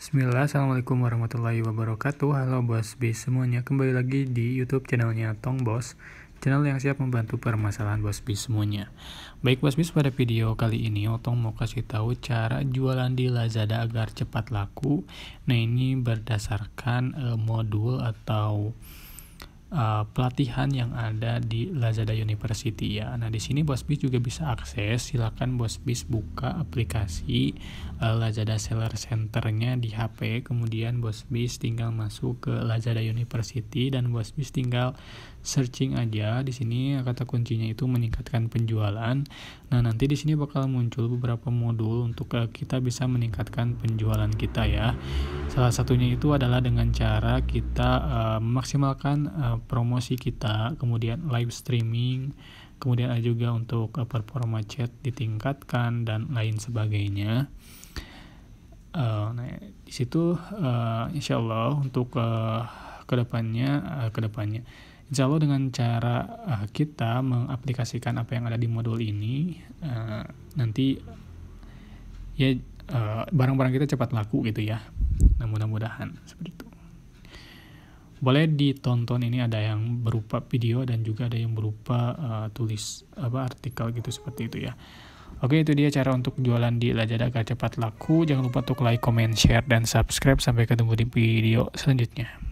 Bismillah, Assalamualaikum warahmatullahi wabarakatuh Halo Bos bis semuanya, kembali lagi di Youtube channelnya Tong Bos Channel yang siap membantu permasalahan Bos bis semuanya Baik Bos bis pada video kali ini Otong mau kasih tahu cara jualan di Lazada agar cepat laku Nah ini berdasarkan uh, modul atau uh, pelatihan yang ada di Lazada University ya. Nah di sini bos bis juga bisa akses. Silakan bos bis buka aplikasi uh, Lazada Seller Centernya di HP. Kemudian bos bis tinggal masuk ke Lazada University dan bos bis tinggal searching aja. Di sini kata kuncinya itu meningkatkan penjualan. Nah nanti di sini bakal muncul beberapa modul untuk eh, kita bisa meningkatkan penjualan kita ya. Salah satunya itu adalah dengan cara kita uh, memaksimalkan uh, promosi kita, kemudian live streaming, kemudian ada juga untuk eh, performa chat ditingkatkan dan lain sebagainya. Uh, nah, di situ uh, insya Allah untuk uh, kedepannya, uh, kedepannya, insya Allah dengan cara uh, kita mengaplikasikan apa yang ada di modul ini, uh, nanti ya barang-barang uh, kita cepat laku gitu ya. Nah, mudah-mudahan seperti itu boleh ditonton ini ada yang berupa video dan juga ada yang berupa uh, tulis apa artikel gitu seperti itu ya Oke itu dia cara untuk jualan di Lazada agar cepat laku jangan lupa untuk like comment share dan subscribe sampai ketemu di video selanjutnya